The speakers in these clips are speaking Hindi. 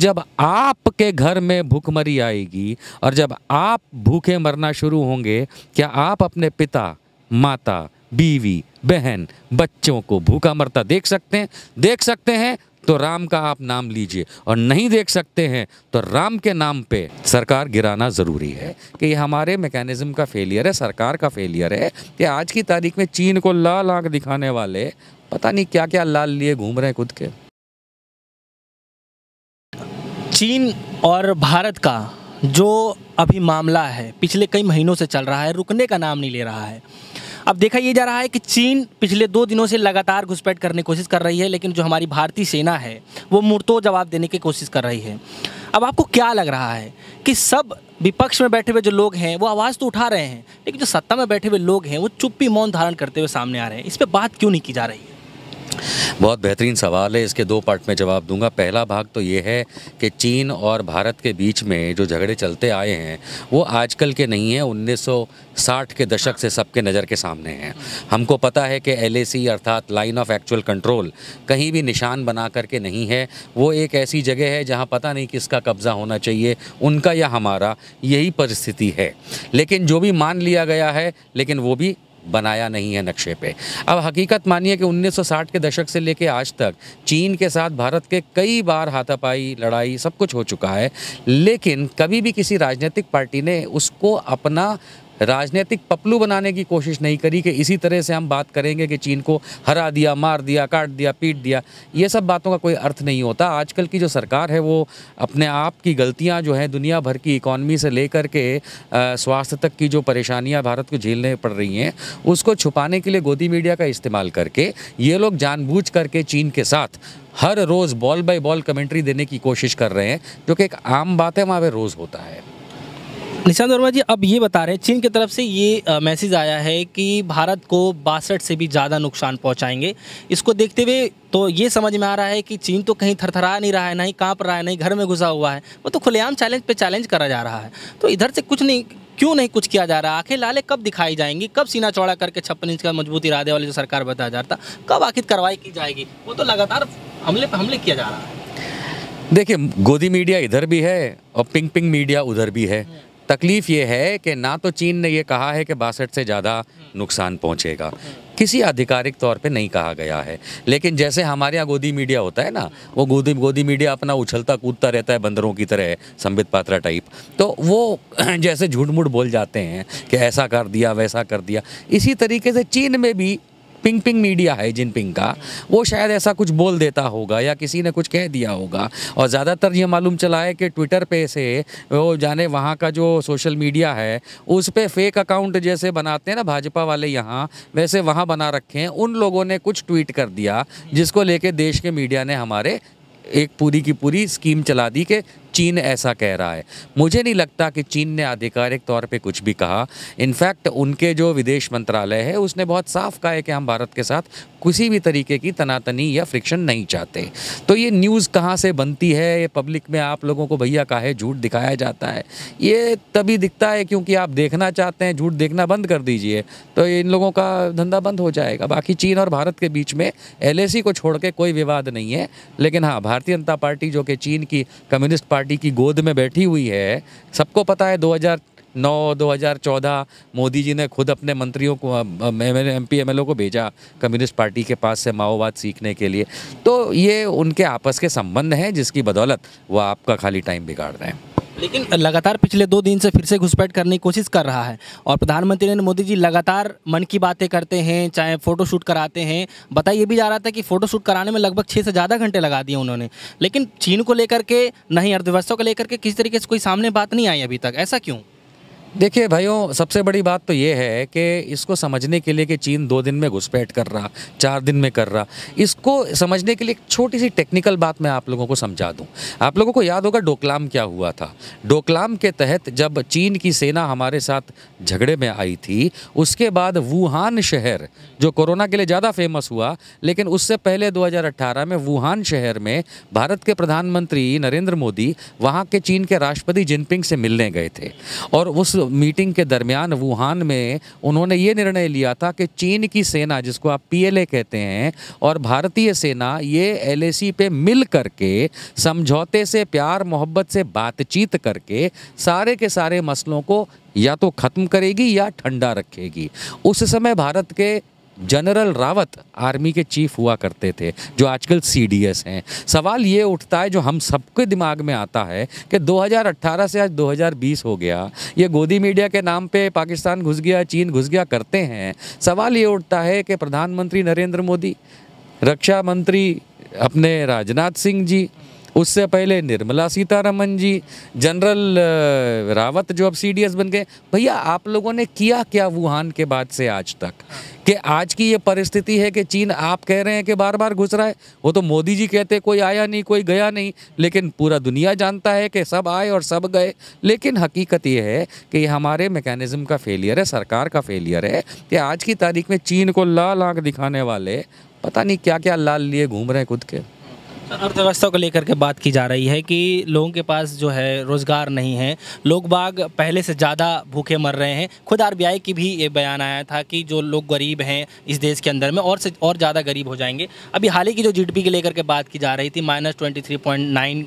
जब आपके घर में भूखमरी आएगी और जब आप भूखे मरना शुरू होंगे क्या आप अपने पिता माता बीवी बहन बच्चों को भूखा मरता देख सकते हैं देख सकते हैं तो राम का आप नाम लीजिए और नहीं देख सकते हैं तो राम के नाम पे सरकार गिराना ज़रूरी है कि ये हमारे मैकेनिज़्म का फेलियर है सरकार का फेलियर है कि आज की तारीख में चीन को लाल आंख दिखाने वाले पता नहीं क्या क्या लाल लिए घूम रहे हैं खुद के चीन और भारत का जो अभी मामला है पिछले कई महीनों से चल रहा है रुकने का नाम नहीं ले रहा है अब देखा ये जा रहा है कि चीन पिछले दो दिनों से लगातार घुसपैठ करने की कोशिश कर रही है लेकिन जो हमारी भारतीय सेना है वो मुर्तो जवाब देने की कोशिश कर रही है अब आपको क्या लग रहा है कि सब विपक्ष में बैठे हुए जो लोग हैं वो आवाज़ तो उठा रहे हैं लेकिन जो सत्ता में बैठे हुए लोग हैं वो चुप्पी मौन धारण करते हुए सामने आ रहे हैं इस पर बात क्यों नहीं की जा रही है बहुत बेहतरीन सवाल है इसके दो पार्ट में जवाब दूंगा पहला भाग तो ये है कि चीन और भारत के बीच में जो झगड़े चलते आए हैं वो आजकल के नहीं हैं 1960 के दशक से सबके नज़र के सामने हैं हमको पता है कि एल अर्थात लाइन ऑफ एक्चुअल कंट्रोल कहीं भी निशान बना करके नहीं है वो एक ऐसी जगह है जहाँ पता नहीं किसका कब्ज़ा होना चाहिए उनका या हमारा यही परिस्थिति है लेकिन जो भी मान लिया गया है लेकिन वो भी बनाया नहीं है नक्शे पे अब हकीकत मानिए कि 1960 के दशक से लेकर आज तक चीन के साथ भारत के कई बार हाथापाई लड़ाई सब कुछ हो चुका है लेकिन कभी भी किसी राजनीतिक पार्टी ने उसको अपना राजनीतिक पपलू बनाने की कोशिश नहीं करी कि इसी तरह से हम बात करेंगे कि चीन को हरा दिया मार दिया काट दिया पीट दिया ये सब बातों का कोई अर्थ नहीं होता आजकल की जो सरकार है वो अपने आप की गलतियाँ जो हैं दुनिया भर की इकॉनमी से लेकर के स्वास्थ्य तक की जो परेशानियाँ भारत को झेलने पड़ रही हैं उसको छुपाने के लिए गोदी मीडिया का इस्तेमाल करके ये लोग जानबूझ करके चीन के साथ हर रोज़ बॉल बाय बॉल कमेंट्री देने की कोशिश कर रहे हैं जो कि एक आम बात है वहाँ पर रोज़ होता है निशांत वर्मा जी अब ये बता रहे हैं चीन की तरफ से ये मैसेज आया है कि भारत को बासठ से भी ज़्यादा नुकसान पहुंचाएंगे इसको देखते हुए तो ये समझ में आ रहा है कि चीन तो कहीं थरथरा नहीं रहा है ना ही पर रहा है नहीं घर में घुसा हुआ है वो तो खुलेआम चैलेंज पे चैलेंज करा जा रहा है तो इधर से कुछ नहीं क्यों नहीं कुछ किया जा रहा है आखिर लाले कब दिखाई जाएंगी कब सीना चौड़ा करके छप्पन इंच का मजबूत इरादे वाली जो सरकार बताया जा रहा कब आखिर कार्रवाई की जाएगी वो तो लगातार हमले पर हमले किया जा रहा है देखिए गोदी मीडिया इधर भी है और पिंग पिंग मीडिया उधर भी है तकलीफ़ ये है कि ना तो चीन ने ये कहा है कि बासठ से ज़्यादा नुकसान पहुँचेगा किसी आधिकारिक तौर पे नहीं कहा गया है लेकिन जैसे हमारे यहाँ गोदी मीडिया होता है ना वो गोदी गोदी मीडिया अपना उछलता कूदता रहता है बंदरों की तरह संबित पात्रा टाइप तो वो जैसे झूठ मूठ बोल जाते हैं कि ऐसा कर दिया वैसा कर दिया इसी तरीके से चीन में भी पिंग पिंग मीडिया है जिनपिंग का वो शायद ऐसा कुछ बोल देता होगा या किसी ने कुछ कह दिया होगा और ज़्यादातर ये मालूम चला है कि ट्विटर पे से वो जाने वहाँ का जो सोशल मीडिया है उस पर फेक अकाउंट जैसे बनाते हैं ना भाजपा वाले यहाँ वैसे वहाँ बना रखे हैं उन लोगों ने कुछ ट्वीट कर दिया जिसको लेके देश के मीडिया ने हमारे एक पूरी की पूरी स्कीम चला दी कि चीन ऐसा कह रहा है मुझे नहीं लगता कि चीन ने आधिकारिक तौर पे कुछ भी कहा इनफैक्ट उनके जो विदेश मंत्रालय है उसने बहुत साफ कहा है कि हम भारत के साथ किसी भी तरीके की तनातनी या फ्रिक्शन नहीं चाहते तो ये न्यूज़ कहाँ से बनती है ये पब्लिक में आप लोगों को भैया काहे झूठ दिखाया जाता है ये तभी दिखता है क्योंकि आप देखना चाहते हैं झूठ देखना बंद कर दीजिए तो इन लोगों का धंधा बंद हो जाएगा बाकी चीन और भारत के बीच में एल को छोड़ के कोई विवाद नहीं है लेकिन हाँ भारतीय जनता पार्टी जो कि चीन की कम्युनिस्ट पार्टी पार्टी की गोद में बैठी हुई है सबको पता है 2009 2014 मोदी जी ने खुद अपने मंत्रियों को एम पी एम को भेजा कम्युनिस्ट पार्टी के पास से माओवाद सीखने के लिए तो ये उनके आपस के संबंध हैं जिसकी बदौलत वह आपका खाली टाइम बिगाड़ रहे हैं लेकिन लगातार पिछले दो दिन से फिर से घुसपैठ करने की कोशिश कर रहा है और प्रधानमंत्री नरेंद्र मोदी जी लगातार मन की बातें करते हैं चाहे फ़ोटोशूट कराते हैं बताया ये भी जा रहा था कि फ़ोटोशूट कराने में लगभग छः से ज़्यादा घंटे लगा दिए उन्होंने लेकिन चीन को लेकर के नहीं अर्थव्यवस्था को लेकर के किसी तरीके से कोई सामने बात नहीं आई अभी तक ऐसा क्यों देखिए भाइयों सबसे बड़ी बात तो ये है कि इसको समझने के लिए कि चीन दो दिन में घुसपैठ कर रहा चार दिन में कर रहा इसको समझने के लिए एक छोटी सी टेक्निकल बात मैं आप लोगों को समझा दूं आप लोगों को याद होगा डोकलाम क्या हुआ था डोकलाम के तहत जब चीन की सेना हमारे साथ झगड़े में आई थी उसके बाद वुहान शहर जो कोरोना के लिए ज़्यादा फेमस हुआ लेकिन उससे पहले दो में वुहान शहर में भारत के प्रधानमंत्री नरेंद्र मोदी वहाँ के चीन के राष्ट्रपति जिनपिंग से मिलने गए थे और उस मीटिंग के दरमियान वुहान में उन्होंने ये निर्णय लिया था कि चीन की सेना जिसको आप पीएलए कहते हैं और भारतीय सेना ये एलएसी पे मिल करके समझौते से प्यार मोहब्बत से बातचीत करके सारे के सारे मसलों को या तो ख़त्म करेगी या ठंडा रखेगी उस समय भारत के जनरल रावत आर्मी के चीफ हुआ करते थे जो आजकल सीडीएस हैं सवाल ये उठता है जो हम सबके दिमाग में आता है कि 2018 से आज 2020 हो गया ये गोदी मीडिया के नाम पे पाकिस्तान घुस गया चीन घुस गया करते हैं सवाल ये उठता है कि प्रधानमंत्री नरेंद्र मोदी रक्षा मंत्री अपने राजनाथ सिंह जी उससे पहले निर्मला सीतारमन जी जनरल रावत जो अब सीडीएस बन गए भैया आप लोगों ने किया क्या वुहान के बाद से आज तक कि आज की ये परिस्थिति है कि चीन आप कह रहे हैं कि बार बार घुस रहा है वो तो मोदी जी कहते कोई आया नहीं कोई गया नहीं लेकिन पूरा दुनिया जानता है कि सब आए और सब गए लेकिन हकीकत ये है कि हमारे मैकेनिज्म का फेलियर है सरकार का फेलियर है कि आज की तारीख में चीन को लाल आँख दिखाने वाले पता नहीं क्या क्या लाल लिए घूम रहे हैं खुद के अर्थव्यवस्था को लेकर के बात की जा रही है कि लोगों के पास जो है रोज़गार नहीं है लोग बाग पहले से ज़्यादा भूखे मर रहे हैं खुद आरबीआई की भी ये बयान आया था कि जो लोग गरीब हैं इस देश के अंदर में और से और ज़्यादा गरीब हो जाएंगे अभी हाल ही की जो जी के लेकर के बात की जा रही थी माइनस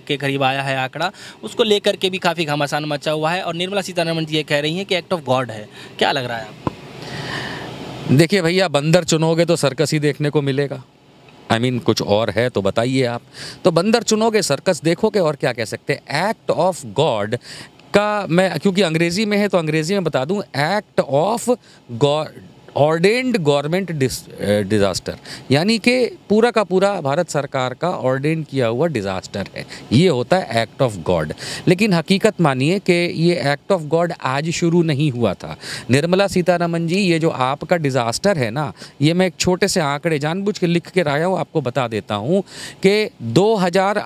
के करीब आया है आंकड़ा उसको लेकर के भी काफ़ी घमासान मचा हुआ है और निर्मला सीतारमण जी ये कह रही हैं कि एक्ट ऑफ गॉड है क्या लग रहा है देखिए भैया बंदर चुनोगे तो सर्कस ही देखने को मिलेगा आई I मीन mean, कुछ और है तो बताइए आप तो बंदर चुनोगे सर्कस देखोगे और क्या कह सकते हैं एक्ट ऑफ गॉड का मैं क्योंकि अंग्रेज़ी में है तो अंग्रेज़ी में बता दूं act of God ordained government disaster यानी कि पूरा का पूरा भारत सरकार का ऑर्डेंड किया हुआ डिज़ास्टर है ये होता है एक्ट ऑफ गॉड लेकिन हकीकत मानिए कि ये एक्ट ऑफ गॉड आज शुरू नहीं हुआ था निर्मला सीतारमन जी ये जो आपका डिज़ास्टर है ना ये मैं एक छोटे से आंकड़े जानबूझ के लिख के आया हूँ आपको बता देता हूँ कि दो हज़ार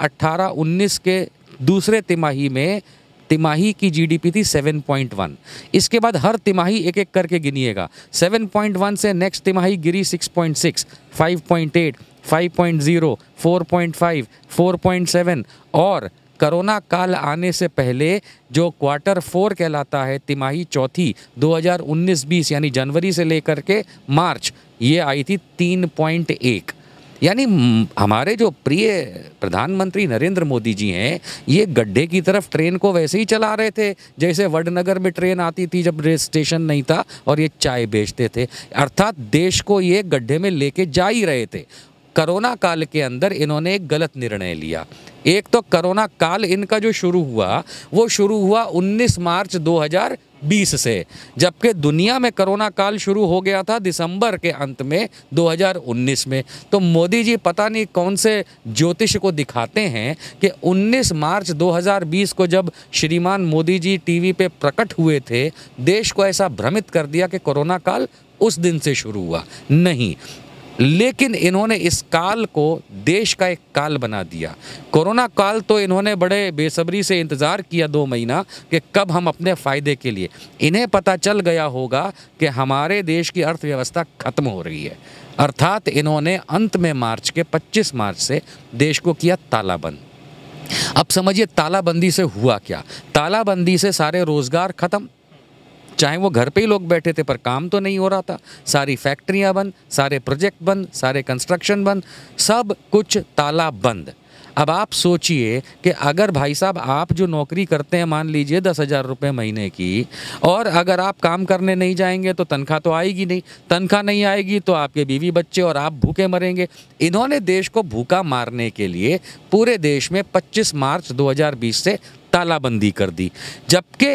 के दूसरे तिमाही में तिमाही की जीडीपी थी 7.1 इसके बाद हर तिमाही एक एक करके गिनिएगा 7.1 से नेक्स्ट तिमाही गिरी 6.6 5.8 5.0 4.5 4.7 और कोरोना काल आने से पहले जो क्वार्टर फोर कहलाता है तिमाही चौथी 2019-20 यानी जनवरी से लेकर के मार्च ये आई थी 3.1 यानी हमारे जो प्रिय प्रधानमंत्री नरेंद्र मोदी जी हैं ये गड्ढे की तरफ ट्रेन को वैसे ही चला रहे थे जैसे वडनगर में ट्रेन आती थी जब स्टेशन नहीं था और ये चाय बेचते थे अर्थात देश को ये गड्ढे में लेके जा ही रहे थे करोना काल के अंदर इन्होंने एक गलत निर्णय लिया एक तो करोना काल इनका जो शुरू हुआ वो शुरू हुआ 19 मार्च बीस से जबकि दुनिया में कोरोना काल शुरू हो गया था दिसंबर के अंत में 2019 में तो मोदी जी पता नहीं कौन से ज्योतिष को दिखाते हैं कि 19 मार्च 2020 को जब श्रीमान मोदी जी टीवी पे प्रकट हुए थे देश को ऐसा भ्रमित कर दिया कि कोरोना काल उस दिन से शुरू हुआ नहीं लेकिन इन्होंने इस काल को देश का एक काल बना दिया कोरोना काल तो इन्होंने बड़े बेसब्री से इंतज़ार किया दो महीना कि कब हम अपने फ़ायदे के लिए इन्हें पता चल गया होगा कि हमारे देश की अर्थव्यवस्था ख़त्म हो रही है अर्थात इन्होंने अंत में मार्च के 25 मार्च से देश को किया तालाबंद अब समझिए तालाबंदी से हुआ क्या तालाबंदी से सारे रोज़गार ख़त्म चाहे वो घर पे ही लोग बैठे थे पर काम तो नहीं हो रहा था सारी फैक्ट्रियाँ बंद सारे प्रोजेक्ट बंद सारे कंस्ट्रक्शन बंद सब कुछ ताला बंद अब आप सोचिए कि अगर भाई साहब आप जो नौकरी करते हैं मान लीजिए दस हज़ार रुपये महीने की और अगर आप काम करने नहीं जाएंगे तो तनख्वाह तो आएगी नहीं तनख्वाह नहीं आएगी तो आपके बीवी बच्चे और आप भूखे मरेंगे इन्होंने देश को भूखा मारने के लिए पूरे देश में 25 मार्च 2020 से तालाबंदी कर दी जबकि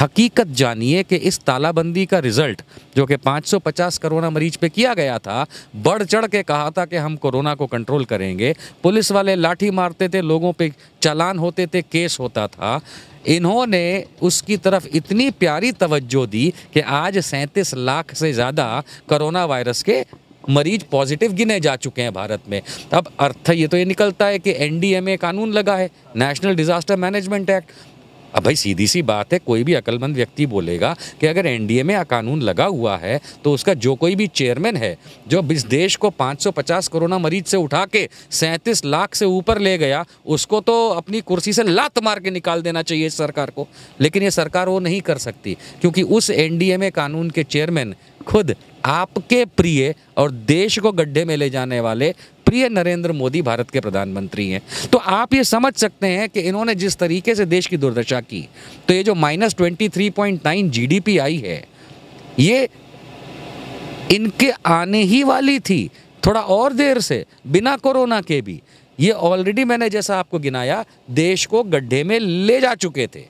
हकीकत जानिए कि इस तालाबंदी का रिज़ल्ट जो कि 550 कोरोना मरीज पे किया गया था बढ़ चढ़ के कहा था कि हम कोरोना को कंट्रोल करेंगे पुलिस वाले लाठी मारते थे लोगों पे चालान होते थे केस होता था इन्होंने उसकी तरफ इतनी प्यारी तवज्जो दी कि आज सैंतीस लाख से ज़्यादा कोरोना वायरस के मरीज पॉजिटिव गिने जा चुके हैं भारत में अब अर्थ ये तो ये निकलता है कि एनडीएमए कानून लगा है नेशनल डिज़ास्टर मैनेजमेंट एक्ट अब भाई सीधी सी बात है कोई भी अकलमंद व्यक्ति बोलेगा कि अगर एनडीए में कानून लगा हुआ है तो उसका जो कोई भी चेयरमैन है जो इस देश को 550 कोरोना मरीज से उठा के सैंतीस लाख से ऊपर ले गया उसको तो अपनी कुर्सी से लात मार के निकाल देना चाहिए सरकार को लेकिन ये सरकार वो नहीं कर सकती क्योंकि उस ए में कानून के चेयरमैन खुद आपके प्रिय और देश को गड्ढे में ले जाने वाले प्रिय नरेंद्र मोदी भारत के प्रधानमंत्री हैं तो आप ये समझ सकते हैं कि इन्होंने जिस तरीके से देश की दुर्दशा की तो ये जो minus twenty three point nine G I है ये इनके आने ही वाली थी थोड़ा और देर से बिना कोरोना के भी ये ऑलरेडी मैंने जैसा आपको गिनाया देश को गड्ढे में ले जा चुके थे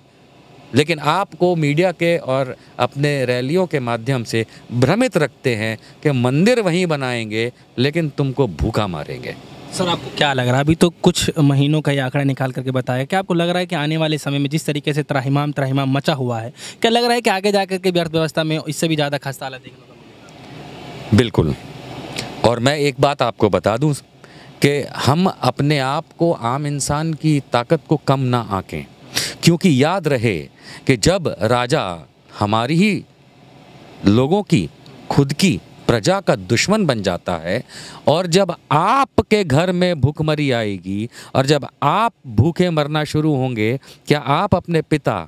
लेकिन आपको मीडिया के और अपने रैलियों के माध्यम से भ्रमित रखते हैं कि मंदिर वहीं बनाएंगे लेकिन तुमको भूखा मारेंगे सर आपको क्या लग रहा है अभी तो कुछ महीनों का ये आंकड़ा निकाल करके बताया क्या आपको लग रहा है कि आने वाले समय में जिस तरीके से त्राहिमाम त्राहिमाम मचा हुआ है क्या लग रहा है कि आगे जा कर के अर्थव्यवस्था में इससे भी ज़्यादा खस्ता हालत देखने बिल्कुल और मैं एक बात आपको बता दूँ कि हम अपने आप को आम इंसान की ताकत को कम ना आँखें क्योंकि याद रहे कि जब राजा हमारी ही लोगों की खुद की प्रजा का दुश्मन बन जाता है और जब आपके घर में भूखमरी आएगी और जब आप भूखे मरना शुरू होंगे क्या आप अपने पिता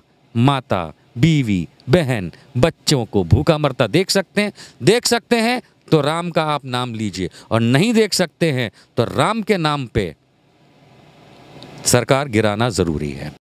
माता बीवी बहन बच्चों को भूखा मरता देख सकते हैं देख सकते हैं तो राम का आप नाम लीजिए और नहीं देख सकते हैं तो राम के नाम पे सरकार गिराना ज़रूरी है